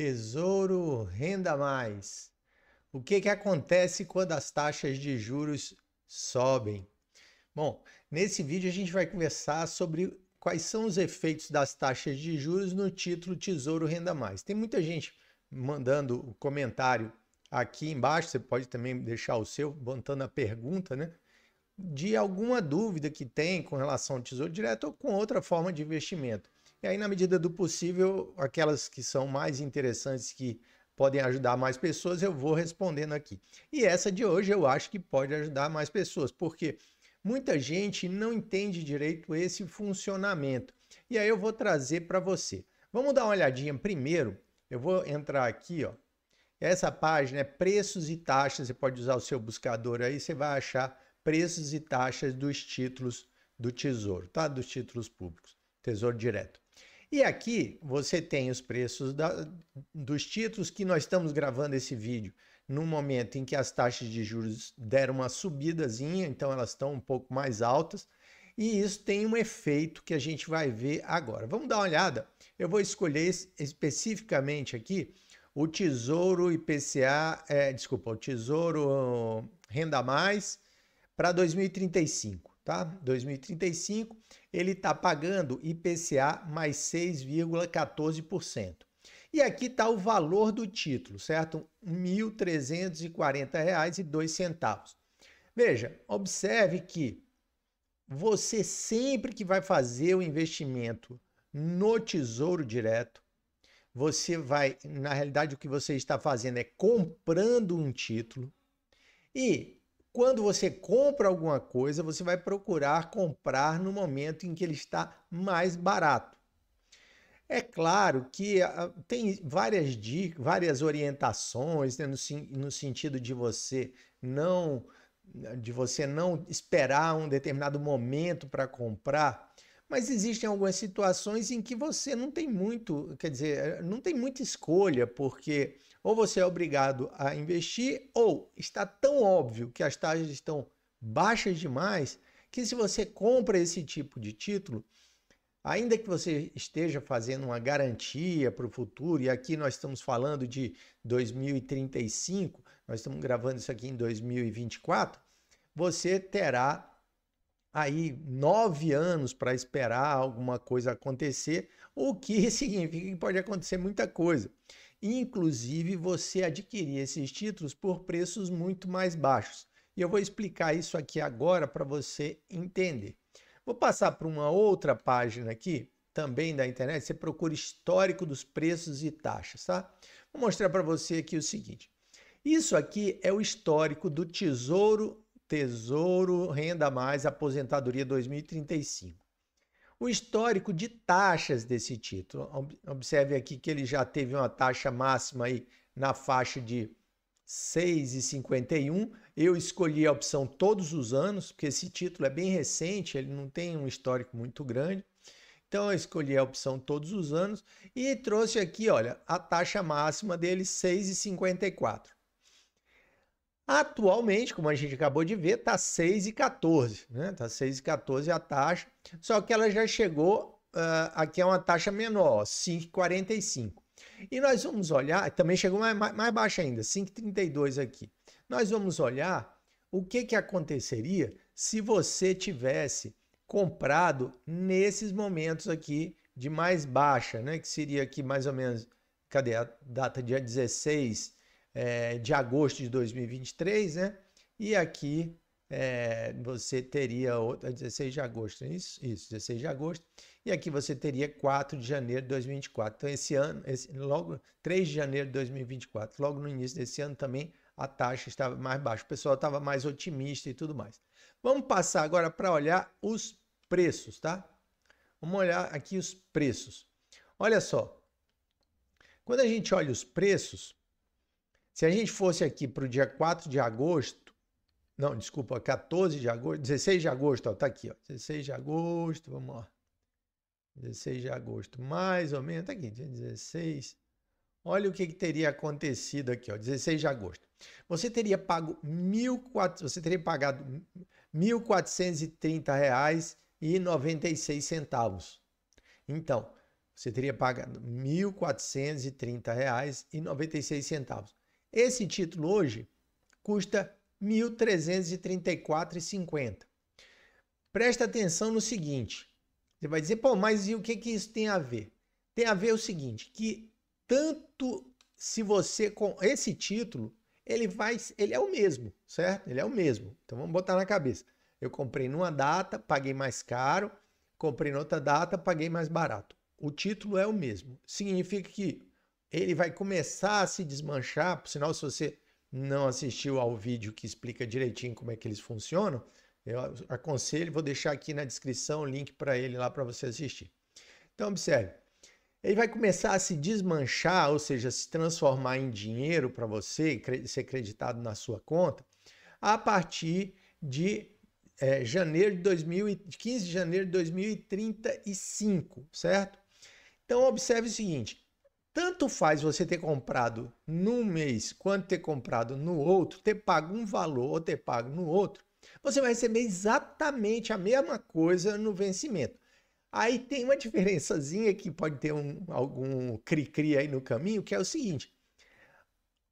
Tesouro Renda Mais. O que, que acontece quando as taxas de juros sobem? Bom, nesse vídeo a gente vai conversar sobre quais são os efeitos das taxas de juros no título Tesouro Renda Mais. Tem muita gente mandando um comentário aqui embaixo, você pode também deixar o seu, botando a pergunta, né? De alguma dúvida que tem com relação ao Tesouro Direto ou com outra forma de investimento. E aí, na medida do possível, aquelas que são mais interessantes, que podem ajudar mais pessoas, eu vou respondendo aqui. E essa de hoje eu acho que pode ajudar mais pessoas, porque muita gente não entende direito esse funcionamento. E aí eu vou trazer para você. Vamos dar uma olhadinha primeiro. Eu vou entrar aqui, ó. Essa página é preços e taxas. Você pode usar o seu buscador aí, você vai achar preços e taxas dos títulos do Tesouro, tá? Dos títulos públicos, Tesouro Direto. E aqui você tem os preços da, dos títulos que nós estamos gravando esse vídeo no momento em que as taxas de juros deram uma subidazinha, então elas estão um pouco mais altas. E isso tem um efeito que a gente vai ver agora. Vamos dar uma olhada. Eu vou escolher especificamente aqui o Tesouro IPCA, é, desculpa, o Tesouro hum, Renda Mais para 2035, tá? 2035 ele está pagando IPCA mais 6,14%. E aqui está o valor do título, certo? R$ 1.340,02. Veja, observe que você sempre que vai fazer o investimento no Tesouro Direto, você vai, na realidade, o que você está fazendo é comprando um título e quando você compra alguma coisa, você vai procurar comprar no momento em que ele está mais barato. É claro que ah, tem várias dicas, várias orientações né, no, no sentido de você não de você não esperar um determinado momento para comprar, mas existem algumas situações em que você não tem muito, quer dizer, não tem muita escolha, porque ou você é obrigado a investir, ou está tão óbvio que as taxas estão baixas demais que se você compra esse tipo de título, ainda que você esteja fazendo uma garantia para o futuro, e aqui nós estamos falando de 2035, nós estamos gravando isso aqui em 2024, você terá aí nove anos para esperar alguma coisa acontecer, o que significa que pode acontecer muita coisa. Inclusive, você adquirir esses títulos por preços muito mais baixos. E eu vou explicar isso aqui agora para você entender. Vou passar para uma outra página aqui, também da internet, você procura histórico dos preços e taxas, tá? Vou mostrar para você aqui o seguinte. Isso aqui é o histórico do Tesouro Tesouro Renda Mais Aposentadoria 2035. O histórico de taxas desse título. Observe aqui que ele já teve uma taxa máxima aí na faixa de 6,51. Eu escolhi a opção todos os anos, porque esse título é bem recente, ele não tem um histórico muito grande. Então eu escolhi a opção todos os anos e trouxe aqui, olha, a taxa máxima dele 6,54. Atualmente, como a gente acabou de ver, está 6,14, né? Está 6,14 a taxa, só que ela já chegou, uh, aqui é uma taxa menor, 5,45. E nós vamos olhar, também chegou mais, mais baixa ainda, 5,32 aqui. Nós vamos olhar o que, que aconteceria se você tivesse comprado nesses momentos aqui de mais baixa, né? Que seria aqui mais ou menos, cadê a data dia 16 é, de agosto de 2023, né? E aqui é, você teria outra, 16 de agosto, é isso? Isso, 16 de agosto. E aqui você teria 4 de janeiro de 2024. Então, esse ano, esse, logo 3 de janeiro de 2024, logo no início desse ano também, a taxa estava mais baixa. O pessoal estava mais otimista e tudo mais. Vamos passar agora para olhar os preços, tá? Vamos olhar aqui os preços. Olha só. Quando a gente olha os preços, se a gente fosse aqui para o dia 4 de agosto, não, desculpa, 14 de agosto, 16 de agosto, está aqui, ó, 16 de agosto, vamos lá. 16 de agosto, mais ou menos, está aqui, dia 16. Olha o que, que, teria acontecido aqui, ó, 16 de agosto. Você teria pago 1.400, você teria pagado R$ 1.430,96. Então, você teria pagado R$ 1.430,96. Esse título hoje custa R$ 1.334,50. Presta atenção no seguinte: você vai dizer, pô, mas e o que, que isso tem a ver? Tem a ver o seguinte, que tanto se você com esse título, ele vai, ele é o mesmo, certo? Ele é o mesmo. Então vamos botar na cabeça. Eu comprei numa data, paguei mais caro, comprei noutra data, paguei mais barato. O título é o mesmo. Significa que ele vai começar a se desmanchar. Por sinal, se você não assistiu ao vídeo que explica direitinho como é que eles funcionam, eu aconselho, vou deixar aqui na descrição o link para ele lá para você assistir. Então, observe. Ele vai começar a se desmanchar, ou seja, se transformar em dinheiro para você, ser creditado na sua conta, a partir de é, janeiro de 2000, 15 de janeiro de 2035, certo? Então, observe o seguinte: tanto faz você ter comprado num mês quanto ter comprado no outro, ter pago um valor ou ter pago no outro, você vai receber exatamente a mesma coisa no vencimento. Aí tem uma diferençazinha que pode ter um, algum cri-cri aí no caminho, que é o seguinte.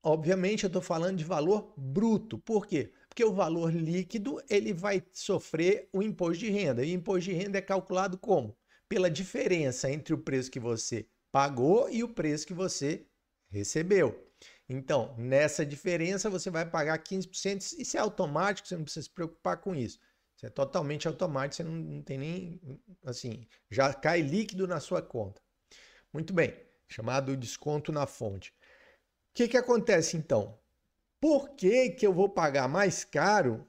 Obviamente eu estou falando de valor bruto. Por quê? Porque o valor líquido ele vai sofrer o imposto de renda. E o imposto de renda é calculado como? Pela diferença entre o preço que você pagou e o preço que você recebeu. Então, nessa diferença, você vai pagar 15%. Isso é automático, você não precisa se preocupar com isso. Isso é totalmente automático, você não, não tem nem. Assim, já cai líquido na sua conta. Muito bem, chamado desconto na fonte. O que, que acontece então? Por que, que eu vou pagar mais caro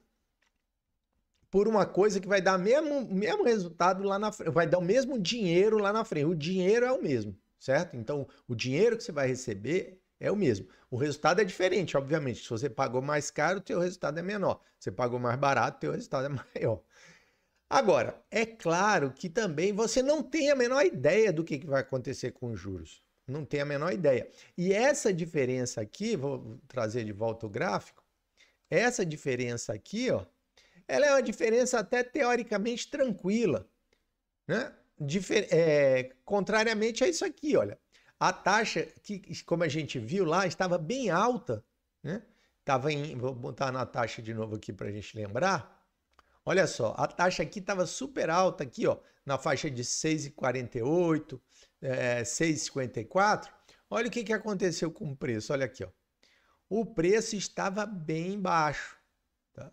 por uma coisa que vai dar mesmo mesmo resultado lá na frente, vai dar o mesmo dinheiro lá na frente. O dinheiro é o mesmo certo? Então, o dinheiro que você vai receber é o mesmo. O resultado é diferente, obviamente. Se você pagou mais caro, o teu resultado é menor. Se você pagou mais barato, o teu resultado é maior. Agora, é claro que também você não tem a menor ideia do que vai acontecer com os juros. Não tem a menor ideia. E essa diferença aqui, vou trazer de volta o gráfico, essa diferença aqui, ó, ela é uma diferença até teoricamente tranquila. Né? difer, é, contrariamente a isso aqui, olha. A taxa, que, como a gente viu lá, estava bem alta, né? Tava em, vou botar na taxa de novo aqui para a gente lembrar. Olha só, a taxa aqui estava super alta aqui, ó, na faixa de 6,48, é, 6,54. Olha o que, que aconteceu com o preço, olha aqui, ó. O preço estava bem baixo. Tá?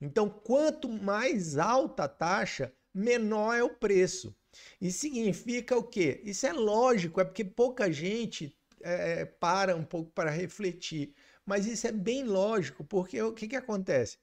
Então, quanto mais alta a taxa, menor é o preço. E significa o quê? Isso é lógico, é porque pouca gente é, é, para um pouco para refletir. Mas isso é bem lógico, porque o que, que acontece?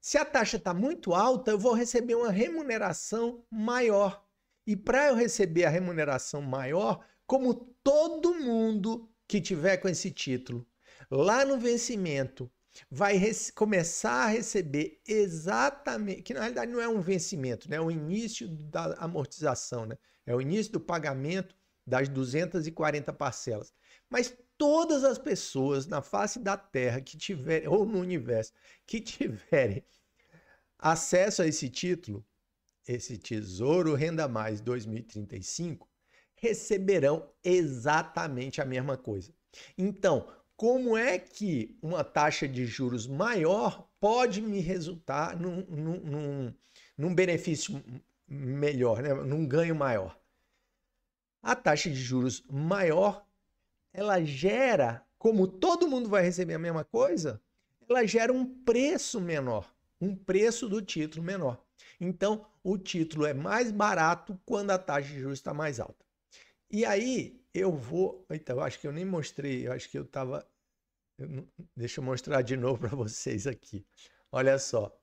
Se a taxa está muito alta, eu vou receber uma remuneração maior. E para eu receber a remuneração maior, como todo mundo que tiver com esse título, lá no vencimento, vai começar a receber exatamente, que na realidade não é um vencimento, né? é o início da amortização, né? é o início do pagamento das 240 parcelas. Mas todas as pessoas na face da Terra que tiverem, ou no universo, que tiverem acesso a esse título, esse Tesouro Renda Mais 2035, receberão exatamente a mesma coisa. Então, como é que uma taxa de juros maior pode me resultar num, num, num, num benefício melhor, né? num ganho maior? A taxa de juros maior, ela gera, como todo mundo vai receber a mesma coisa, ela gera um preço menor, um preço do título menor. Então, o título é mais barato quando a taxa de juros está mais alta. E aí eu vou. Então, eu acho que eu nem mostrei, eu acho que eu tava, Deixa eu mostrar de novo para vocês aqui. Olha só.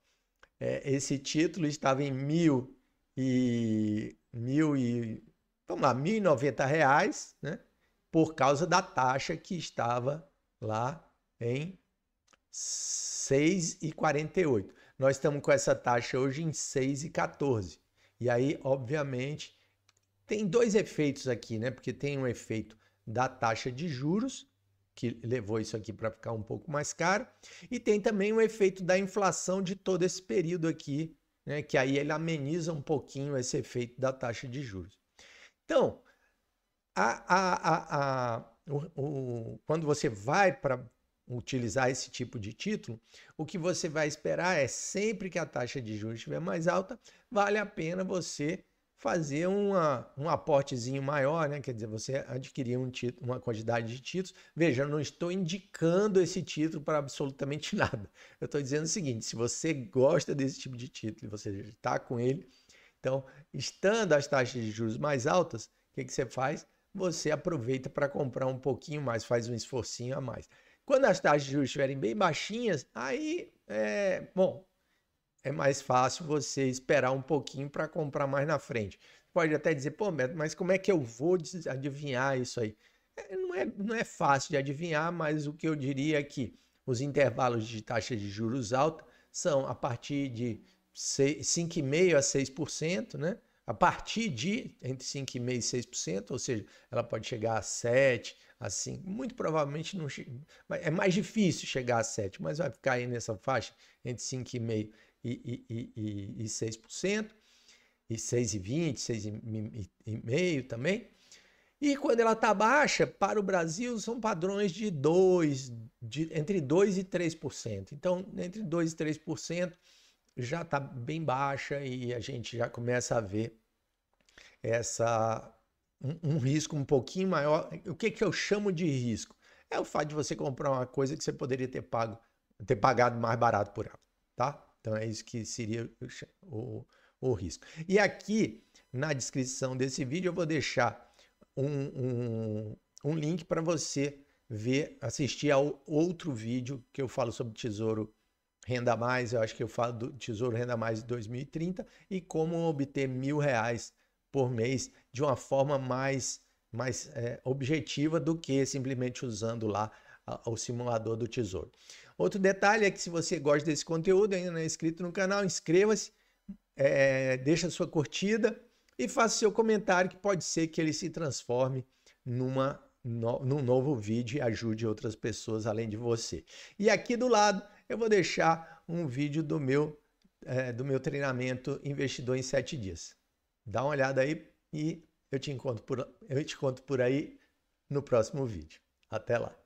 É, esse título estava em mil e. mil e. Vamos lá, mil e noventa reais, né? Por causa da taxa que estava lá em 6,48. Nós estamos com essa taxa hoje em 6,14. E aí, obviamente, tem dois efeitos aqui, né? Porque tem um efeito da taxa de juros, que levou isso aqui para ficar um pouco mais caro, e tem também o efeito da inflação de todo esse período aqui, né? Que aí ele ameniza um pouquinho esse efeito da taxa de juros. Então, a, a, a, o, o, quando você vai para utilizar esse tipo de título, o que você vai esperar é sempre que a taxa de juros estiver mais alta, vale a pena você fazer uma, um aportezinho maior, né? quer dizer, você adquirir um título, uma quantidade de títulos. Veja, eu não estou indicando esse título para absolutamente nada. Eu estou dizendo o seguinte: se você gosta desse tipo de título, você está com ele, então, estando as taxas de juros mais altas, o que, que você faz? Você aproveita para comprar um pouquinho mais, faz um esforcinho a mais. Quando as taxas de juros estiverem bem baixinhas, aí, é, bom, é mais fácil você esperar um pouquinho para comprar mais na frente. Pode até dizer, pô, mas como é que eu vou adivinhar isso aí? É, não, é, não é fácil de adivinhar, mas o que eu diria é que os intervalos de taxa de juros alta são a partir de 5,5% a 6%, né? a partir de entre 5,5% e 6%, ou seja, ela pode chegar a 7%, assim, muito provavelmente não é mais difícil chegar a 7%, mas vai ficar aí nessa faixa entre 5,5% e, 6%, e 6,20%, 6,5% também. E quando ela está baixa, para o Brasil são padrões de 2, de, entre 2 e 3%. Então, entre 2 e 3% já está bem baixa e a gente já começa a ver essa um, um, risco um pouquinho maior. O que, que eu chamo de risco? É o fato de você comprar uma coisa que você poderia ter pago, ter pagado mais barato por ela, tá? Então é isso que seria o, o risco. E aqui na descrição desse vídeo eu vou deixar um, um, um link para você ver, assistir ao outro vídeo que eu falo sobre Tesouro Renda Mais. Eu acho que eu falo do Tesouro Renda Mais 2030 e como obter mil reais por mês de uma forma mais, mais é, objetiva do que simplesmente usando lá o simulador do tesouro. Outro detalhe é que se você gosta desse conteúdo ainda não é inscrito no canal, inscreva-se, é, deixa sua curtida e faça seu comentário que pode ser que ele se transforme numa no, num novo vídeo e ajude outras pessoas além de você. E aqui do lado eu vou deixar um vídeo do meu é, do meu treinamento Investidor em 7 dias. Dá uma olhada aí e eu te encontro por, eu te conto por aí no próximo vídeo. Até lá!